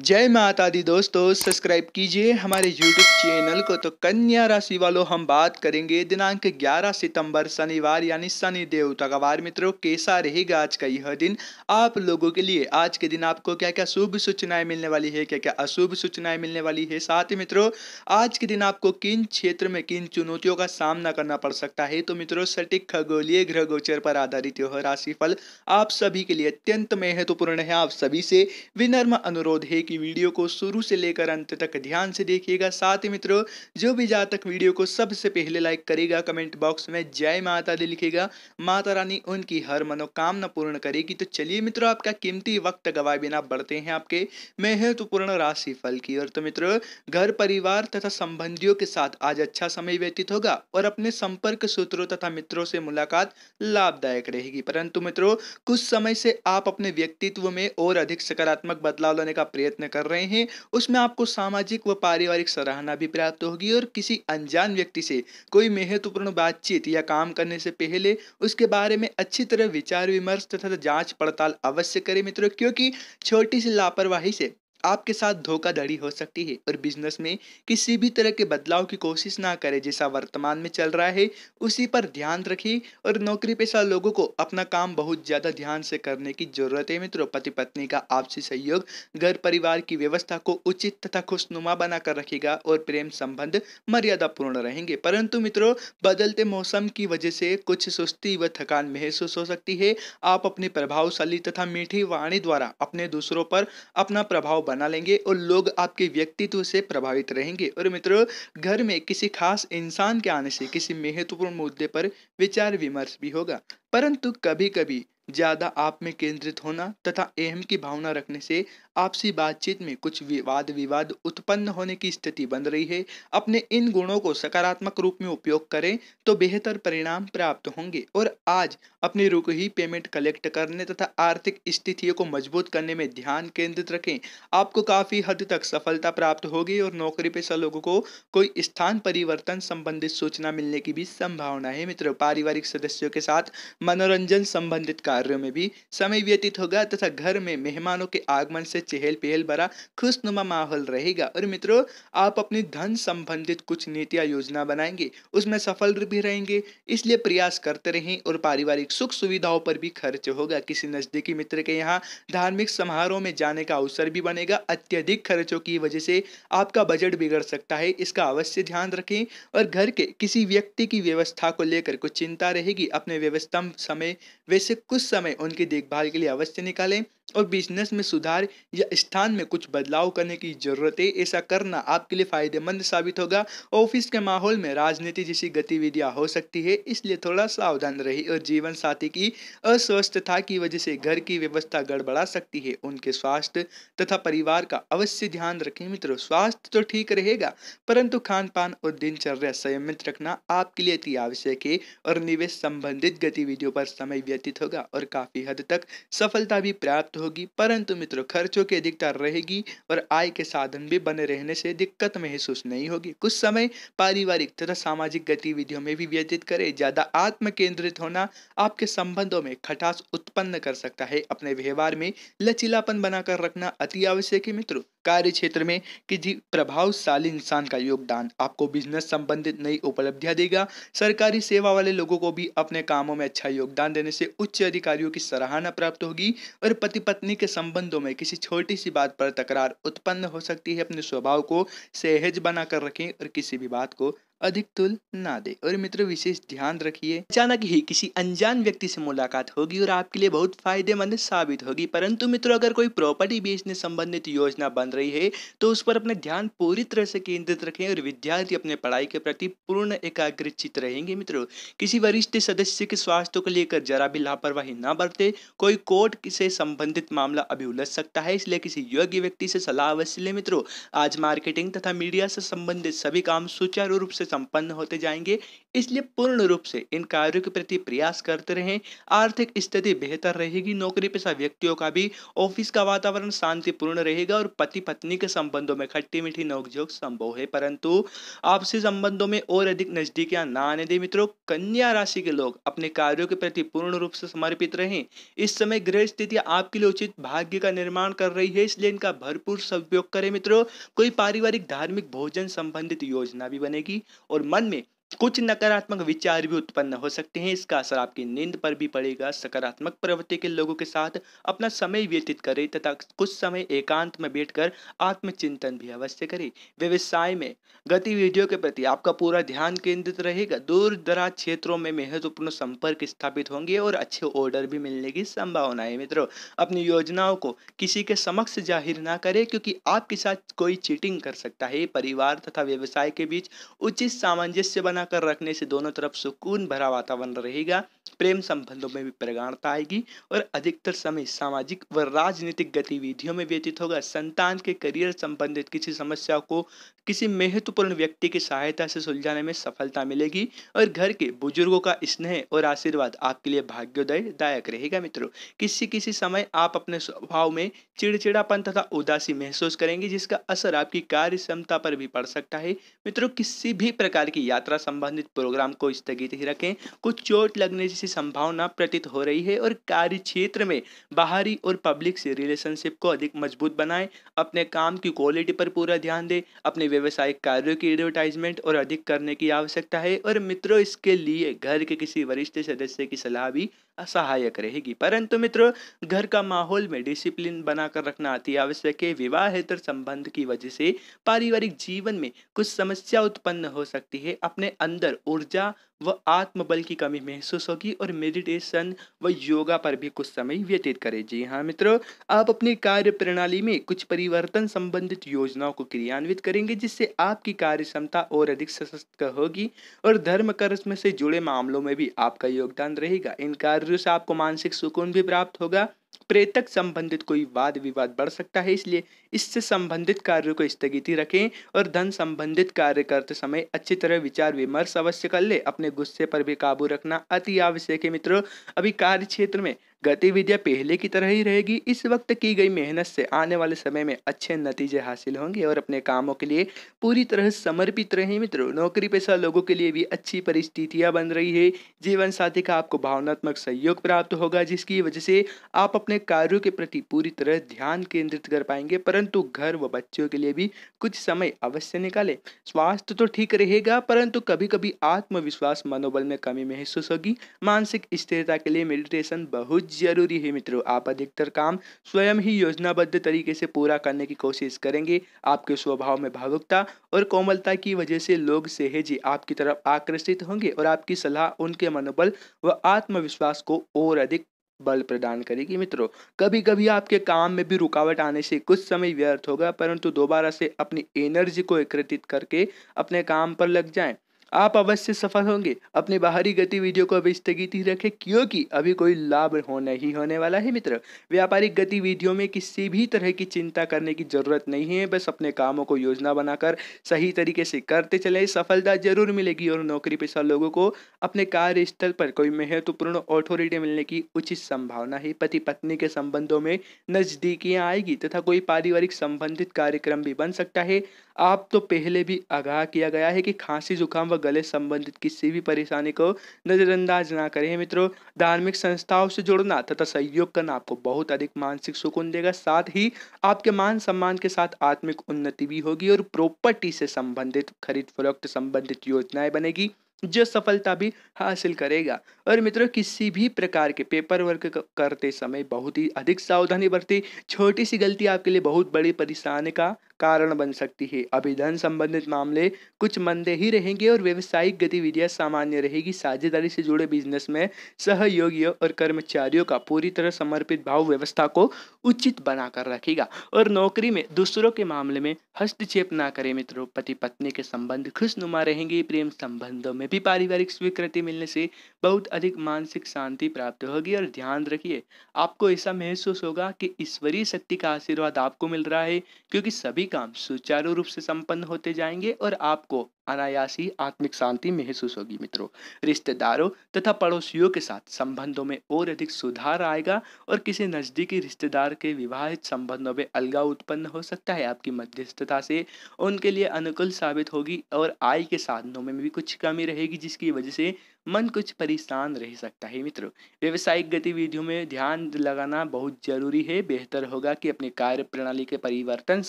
जय माता दी दोस्तों सब्सक्राइब कीजिए हमारे यूट्यूब चैनल को तो कन्या राशि वालों हम बात करेंगे दिनांक 11 सितंबर शनिवार यानी शनि देवता का वार मित्रों कैसा रहेगा आज का यह दिन आप लोगों के लिए आज के दिन आपको क्या क्या शुभ सूचनाएं मिलने वाली है क्या क्या अशुभ सूचनाएं मिलने वाली है साथ ही मित्रों आज के दिन आपको किन क्षेत्र में किन चुनौतियों का सामना करना पड़ सकता है तो मित्रों सटीक खगोलीय ग्रह गोचर पर आधारित यह राशिफल आप सभी के लिए अत्यंत महत्वपूर्ण है आप सभी से विनर्म अनुरोध है की वीडियो को शुरू से लेकर अंत तक ध्यान से देखिएगा साथ ही मित्रों जो भी जातक वीडियो को सबसे पहले लाइक करेगा कमेंट बॉक्स में जय माता दी लिखेगा माता रानी उनकी हर मनोकामना पूर्ण करेगी तो चलिए मित्रों आपका कीमती वक्त गवाए बिना बढ़ते हैं आपके महत्वपूर्ण तो राशि फल की और तो मित्रों घर परिवार तथा संबंधियों के साथ आज अच्छा समय व्यतीत होगा और अपने संपर्क सूत्रों तथा मित्रों से मुलाकात लाभदायक रहेगी परंतु मित्रों कुछ समय से आप अपने व्यक्तित्व में और अधिक सकारात्मक बदलाव लाने का प्रयत्न प्रयत्न कर रहे हैं उसमें आपको सामाजिक व पारिवारिक सराहना भी प्राप्त होगी और किसी अनजान व्यक्ति से कोई महत्वपूर्ण बातचीत या काम करने से पहले उसके बारे में अच्छी तरह विचार विमर्श तथा जांच पड़ताल अवश्य करें मित्रों क्योंकि छोटी सी लापरवाही से आपके साथ धोखाधड़ी हो सकती है और बिजनेस में किसी भी तरह के बदलाव की कोशिश ना करें जैसा वर्तमान में चल रहा है उसी पर ध्यान रखें और नौकरी पेशा लोगों को अपना काम बहुत ज़्यादा ध्यान से करने की जरूरत है मित्रों पति पत्नी का आपसी सहयोग घर परिवार की व्यवस्था को उचित तथा खुशनुमा बनाकर रखेगा और प्रेम संबंध मर्यादापूर्ण रहेंगे परंतु मित्रों बदलते मौसम की वजह से कुछ सुस्ती व थकान महसूस हो सकती है आप अपनी प्रभावशाली तथा मीठी वाणी द्वारा अपने दूसरों पर अपना प्रभाव बना लेंगे और लोग आपके व्यक्तित्व से प्रभावित रहेंगे और मित्रों घर में किसी खास इंसान के आने से किसी महत्वपूर्ण मुद्दे पर विचार विमर्श भी होगा परंतु कभी कभी ज़्यादा आप में केंद्रित होना तथा एहम की भावना रखने से आपसी बातचीत में कुछ विवाद विवाद उत्पन्न होने की स्थिति बन रही है अपने इन गुणों को सकारात्मक रूप में उपयोग करें तो बेहतर परिणाम प्राप्त होंगे और आज अपनी रुक ही पेमेंट कलेक्ट करने तथा आर्थिक स्थितियों को मजबूत करने में ध्यान केंद्रित रखें आपको काफ़ी हद तक सफलता प्राप्त होगी और नौकरी पेशा लोगों को कोई स्थान परिवर्तन संबंधित सूचना मिलने की भी संभावना है मित्रों पारिवारिक सदस्यों के साथ मनोरंजन संबंधित कार्य कार्यों में भी समय व्यतीत होगा तथा घर में मेहमानों के आगमन से चहल पहल भरा खुशनुमा माहौल रहेगा और मित्रों आप अपनी धन संबंधित कुछ नीतियाँ योजना बनाएंगे उसमें सफल भी रहेंगे इसलिए प्रयास करते रहें और पारिवारिक सुख सुविधाओं पर भी खर्च होगा किसी नज़दीकी मित्र के यहाँ धार्मिक समारोह में जाने का अवसर भी बनेगा अत्यधिक खर्चों की वजह से आपका बजट बिगड़ सकता है इसका अवश्य ध्यान रखें और घर के किसी व्यक्ति की व्यवस्था को लेकर कुछ चिंता रहेगी अपने व्यवस्था समय वैसे कुछ उस समय उनकी देखभाल के लिए अवश्य निकालें और बिजनेस में सुधार या स्थान में कुछ बदलाव करने की ज़रूरत है ऐसा करना आपके लिए फ़ायदेमंद साबित होगा ऑफिस के माहौल में राजनीति जैसी गतिविधियां हो सकती है इसलिए थोड़ा सावधान रहे और जीवन साथी की अस्वस्थता की वजह से घर की व्यवस्था गड़बड़ा सकती है उनके स्वास्थ्य तथा परिवार का अवश्य ध्यान रखें मित्रों स्वास्थ्य तो ठीक रहेगा परंतु खान पान और दिनचर्या संयमित रखना आपके लिए अति आवश्यक है और निवेश संबंधित गतिविधियों पर समय व्यतीत होगा और काफी हद तक सफलता भी प्राप्त प्राप्त होगी परंतु मित्रों खर्चों की अधिकता रहेगी और आय के साधन भी बने रहने से दिक्कत महसूस नहीं होगी कुछ समय पारिवारिक तथा सामाजिक गतिविधियों में भी व्यतीत करें ज़्यादा आत्म केंद्रित होना आपके संबंधों में खटास उत्पन्न कर सकता है अपने व्यवहार में लचीलापन बनाकर रखना अति आवश्यक है मित्रों कार्य क्षेत्र में किसी प्रभावशाली इंसान का योगदान आपको बिजनेस संबंधित नई उपलब्धियां देगा सरकारी सेवा वाले लोगों को भी अपने कामों में अच्छा योगदान देने से उच्च अधिकारियों की सराहना प्राप्त होगी और पति पत्नी के संबंधों में किसी छोटी सी बात पर तकरार उत्पन्न हो सकती है अपने स्वभाव को सहज बनाकर रखें और किसी भी बात को अधिक तुल ना दे और मित्र विशेष ध्यान रखिए अचानक ही किसी अनजान व्यक्ति से मुलाकात होगी और आपके लिए बहुत फायदेमंद साबित होगी परंतु मित्रों अगर कोई प्रॉपर्टी बेचने संबंधित योजना बन रही है तो उस पर अपना ध्यान पूरी तरह से केंद्रित रखें और विद्यार्थी अपने पढ़ाई के प्रति पूर्ण एकाग्रचित रहेंगे मित्रों किसी वरिष्ठ सदस्य के स्वास्थ्य को लेकर जरा भी लापरवाही न बरते कोई कोर्ट से संबंधित मामला अभी उलझ सकता है इसलिए किसी योग्य व्यक्ति से सलाह अवश्य ले मित्रों आज मार्केटिंग तथा मीडिया से संबंधित सभी काम सुचारू रूप से संपन्न होते जाएंगे इसलिए पूर्ण रूप से इन कार्यों के प्रति प्रयास करते रहें आर्थिक स्थिति बेहतर रहेगी नौकरी पेशा व्यक्तियों का भी ऑफिस का वातावरण शांतिपूर्ण रहेगा और पति पत्नी के संबंधों में खट्टी मीठी नोकझोंक संभव है परंतु आपसी संबंधों में और अधिक नजदीकियां ना आने दें मित्रों कन्या राशि के लोग अपने कार्यों के प्रति पूर्ण रूप से समर्पित रहें इस समय गृह स्थिति आपके लिए उचित भाग्य का निर्माण कर रही है इसलिए इनका भरपूर सदुपयोग करें मित्रों कोई पारिवारिक धार्मिक भोजन संबंधित योजना भी बनेगी और मन में कुछ नकारात्मक विचार भी उत्पन्न हो सकते हैं इसका असर आपकी नींद पर भी पड़ेगा सकारात्मक प्रवृत्ति के लोगों के साथ अपना समय व्यतीत करें तथा कुछ समय एकांत में बैठकर आत्मचिंतन भी अवश्य करें व्यवसाय में गतिविधियों के प्रति आपका पूरा ध्यान केंद्रित रहेगा दूर दराज क्षेत्रों में महत्वपूर्ण संपर्क स्थापित होंगे और अच्छे ऑर्डर भी मिलने की संभावना है मित्रों अपनी योजनाओं को किसी के समक्ष जाहिर ना करें क्योंकि आपके साथ कोई चीटिंग कर सकता है परिवार तथा व्यवसाय के बीच उचित सामंजस्य बना बनाकर रखने से दोनों तरफ सुकून भरा वातावरण रहेगा प्रेम संबंधों में भी प्रगाढ़ता आएगी और अधिकतर समय सामाजिक व राजनीतिक गतिविधियों में व्यतीत होगा संतान के करियर संबंधित किसी समस्या को किसी महत्वपूर्ण व्यक्ति की सहायता से सुलझाने में सफलता मिलेगी और घर के बुजुर्गों का स्नेह और आशीर्वाद आपके लिए भाग्योदय दायक रहेगा मित्रों किसी किसी समय आप अपने स्वभाव में चिड़चिड़ापन तथा उदासी महसूस करेंगे जिसका असर आपकी कार्य क्षमता पर भी पड़ सकता है मित्रों किसी भी प्रकार की यात्रा संबंधित प्रोग्राम को स्थगित ही रखें कुछ चोट लगने जैसी संभावना प्रतीत हो रही है और कार्य क्षेत्र में बाहरी और पब्लिक से रिलेशनशिप को अधिक मजबूत बनाएं अपने काम की क्वालिटी पर पूरा ध्यान दें अपने व्यवसायिक कार्यों की एडवर्टाइजमेंट और अधिक करने की आवश्यकता है और मित्रों इसके लिए घर के किसी वरिष्ठ सदस्य की सलाह भी सहायक रहेगी परंतु मित्र घर का माहौल में डिसिप्लिन बनाकर रखना अति आवश्यक है विवाहेतर संबंध की वजह से पारिवारिक जीवन में कुछ समस्या उत्पन्न हो सकती है अपने अंदर ऊर्जा व आत्मबल की कमी महसूस होगी और मेडिटेशन व योगा पर भी कुछ समय व्यतीत करें जी हाँ मित्रों आप अपनी कार्य प्रणाली में कुछ परिवर्तन संबंधित योजनाओं को क्रियान्वित करेंगे जिससे आपकी कार्य क्षमता और अधिक सशक्त होगी और धर्म कर्म से जुड़े मामलों में भी आपका योगदान रहेगा इन कार्यों से आपको मानसिक सुकून भी प्राप्त होगा प्रेतक संबंधित कोई वाद विवाद बढ़ सकता है इसलिए इससे संबंधित कार्यों को स्थगिति रखें और धन संबंधित कार्य करते समय अच्छी तरह विचार विमर्श अवश्य कर ले अपने गुस्से पर भी काबू रखना अति आवश्यक है मित्रों अभी कार्य क्षेत्र में गतिविधियां पहले की तरह ही रहेगी इस वक्त की गई मेहनत से आने वाले समय में अच्छे नतीजे हासिल होंगे और अपने कामों के लिए पूरी तरह समर्पित रहें मित्रों नौकरी पेशा लोगों के लिए भी अच्छी परिस्थितियां बन रही है जीवन साथी का आपको भावनात्मक सहयोग प्राप्त होगा जिसकी वजह से आप अपने कार्यों के प्रति पूरी तरह ध्यान केंद्रित कर पाएंगे परंतु परंतु घर व बच्चों के लिए भी कुछ समय अवश्य निकालें स्वास्थ्य तो ठीक रहेगा परंतु कभी कभी आत्मविश्वास मनोबल में कमी महसूस होगी मानसिक स्थिरता के लिए मेडिटेशन बहुत जरूरी है मित्रों आप अधिकतर काम स्वयं ही योजनाबद्ध तरीके से पूरा करने की कोशिश करेंगे आपके स्वभाव में भावुकता और कोमलता की वजह से लोग सहेजी आपकी तरफ आकर्षित होंगे और आपकी सलाह उनके मनोबल व आत्मविश्वास को और अधिक बल प्रदान करेगी मित्रों कभी कभी आपके काम में भी रुकावट आने से कुछ समय व्यर्थ होगा परंतु दोबारा से अपनी एनर्जी को एकत्रित करके अपने काम पर लग जाएं आप अवश्य सफल होंगे अपनी बाहरी गतिविधियों को अभी स्थगित ही रखें क्योंकि अभी कोई लाभ होना ही होने वाला है मित्र व्यापारिक गतिविधियों में किसी भी तरह की चिंता करने की जरूरत नहीं है बस अपने कामों को योजना बनाकर सही तरीके से करते चले सफलता जरूर मिलेगी और नौकरी पेशा लोगों को अपने कार्यस्थल पर कोई महत्वपूर्ण ऑथोरिटी मिलने की उचित संभावना है पति पत्नी के संबंधों में नजदीकियां आएगी तथा कोई पारिवारिक संबंधित कार्यक्रम भी बन सकता है आप तो पहले भी आगाह किया गया है कि खांसी जुकाम व गले संबंधित किसी भी परेशानी को नज़रअंदाज ना करें मित्रों धार्मिक संस्थाओं से जुड़ना तथा सहयोग करना आपको बहुत अधिक मानसिक सुकून देगा साथ ही आपके मान सम्मान के साथ आत्मिक उन्नति भी होगी और प्रॉपर्टी से संबंधित खरीद फरोख्त संबंधित योजनाएं बनेगी जो सफलता भी हासिल करेगा और मित्रों किसी भी प्रकार के पेपर वर्क करते समय बहुत ही अधिक सावधानी बरती छोटी सी गलती आपके लिए बहुत बड़ी परेशानी का कारण बन सकती है अभी धन संबंधित मामले कुछ मंदे ही रहेंगे और व्यवसायिक गतिविधियां सामान्य रहेगी साझेदारी से जुड़े बिजनेस में सहयोगियों और कर्मचारियों का पूरी तरह समर्पित भाव व्यवस्था को उचित बनाकर रखेगा और नौकरी में दूसरों के मामले में हस्तक्षेप ना करें मित्रों पति पत्नी के संबंध खुशनुमा रहेंगे प्रेम संबंधों में भी पारिवारिक स्वीकृति मिलने से बहुत अधिक मानसिक शांति प्राप्त होगी और ध्यान रखिए आपको ऐसा महसूस होगा कि ईश्वरीय शक्ति का आशीर्वाद आपको मिल रहा है क्योंकि सभी सभी काम सुचारू रूप से संपन्न होते जाएंगे और आपको अनायासी आत्मिक शांति महसूस होगी मित्रों रिश्तेदारों तथा पड़ोसियों के साथ संबंधों में और अधिक सुधार आएगा और किसी नज़दीकी रिश्तेदार के विवाहित संबंधों में अलगाव उत्पन्न हो सकता है आपकी मध्यस्थता से उनके लिए अनुकूल साबित होगी और आय के साधनों में भी कुछ कमी रहेगी जिसकी वजह से मन कुछ परेशान रह सकता है मित्रों व्यवसायिक गतिविधियों में ध्यान लगाना बहुत जरूरी है बेहतर होगा कि अपने कार्य प्रणाली के परिवर्तन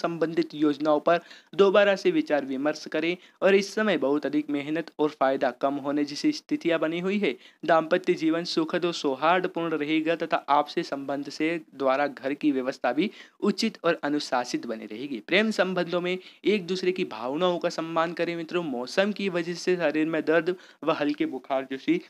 संबंधित योजनाओं पर दोबारा से विचार विमर्श करें और इस समय बहुत अधिक मेहनत और फायदा कम होने जैसी स्थितियां बनी हुई है दाम्पत्य जीवन सुखद और सौहार्दपूर्ण रहेगा तथा आपसे संबंध से द्वारा घर की व्यवस्था भी उचित और अनुशासित बनी रहेगी प्रेम संबंधों में एक दूसरे की भावनाओं का सम्मान करें मित्रों मौसम की वजह से शरीर में दर्द व हल्के बुखार प्रकार जैसी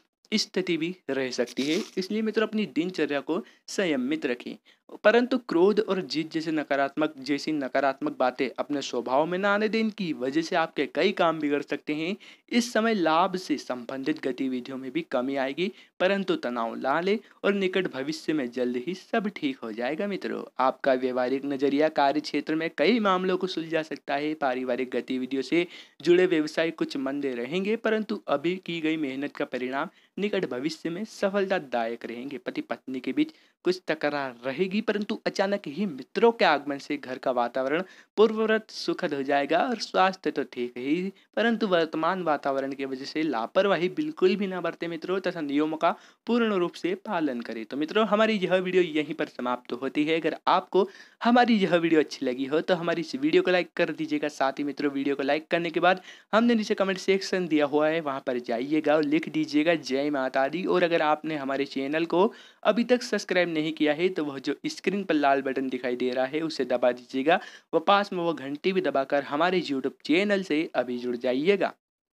स्थिति भी रह सकती है इसलिए मित्र अपनी दिनचर्या को संयमित रखें परंतु क्रोध और जीत जैसे नकारात्मक जैसी नकारात्मक बातें अपने स्वभाव में न आने दें इनकी वजह से आपके कई काम बिगड़ सकते हैं इस समय लाभ से संबंधित गतिविधियों में भी कमी आएगी परंतु तनाव ला ले और निकट भविष्य में जल्द ही सब ठीक हो जाएगा मित्रों आपका व्यवहारिक नजरिया कार्य क्षेत्र में कई मामलों को सुलझा सकता है पारिवारिक गतिविधियों से जुड़े व्यवसाय कुछ मंदे रहेंगे परंतु अभी की गई मेहनत का परिणाम निकट भविष्य में सफलतादायक रहेंगे पति पत्नी के बीच कुछ तकरार रहेगी रहेगी परंतु अचानक ही मित्रों के आगमन से घर का वातावरण पूर्ववत सुखद हो जाएगा और स्वास्थ्य तो ठीक ही परंतु वर्तमान वातावरण की वजह से लापरवाही बिल्कुल भी ना बरते मित्रों तथा नियमों का पूर्ण रूप से पालन करें तो मित्रों हमारी यह वीडियो यहीं पर समाप्त तो होती है अगर आपको हमारी यह वीडियो अच्छी लगी हो तो हमारी इस वीडियो को लाइक कर दीजिएगा साथ ही मित्रों वीडियो को लाइक करने के बाद हमने नीचे कमेंट सेक्शन दिया हुआ है वहाँ पर जाइएगा और लिख दीजिएगा जय माता दी और अगर आपने हमारे चैनल को अभी तक सब्सक्राइब नहीं किया है तो वह जो स्क्रीन पर लाल बटन दिखाई दे रहा है उसे दबा दीजिएगा व पास में वो घंटी भी दबाकर हमारे यूट्यूब चैनल से अभी जुड़ जाइएगा